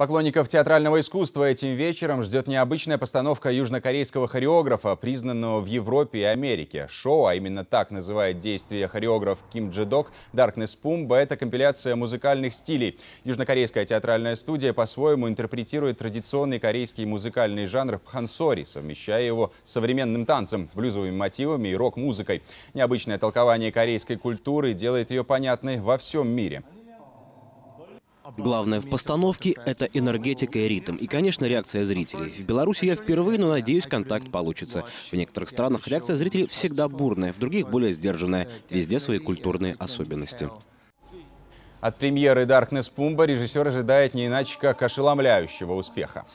Поклонников театрального искусства этим вечером ждет необычная постановка южнокорейского хореографа, признанного в Европе и Америке. Шоу, а именно так называет действие хореограф Ким Джедок, Darkness Pumba, это компиляция музыкальных стилей. Южнокорейская театральная студия по-своему интерпретирует традиционный корейский музыкальный жанр хансори, совмещая его с современным танцем, блюзовыми мотивами и рок-музыкой. Необычное толкование корейской культуры делает ее понятной во всем мире. Главное в постановке — это энергетика и ритм. И, конечно, реакция зрителей. В Беларуси я впервые, но, надеюсь, контакт получится. В некоторых странах реакция зрителей всегда бурная, в других — более сдержанная. Везде свои культурные особенности. От премьеры «Даркнесс Пумба» режиссер ожидает не иначе как ошеломляющего успеха.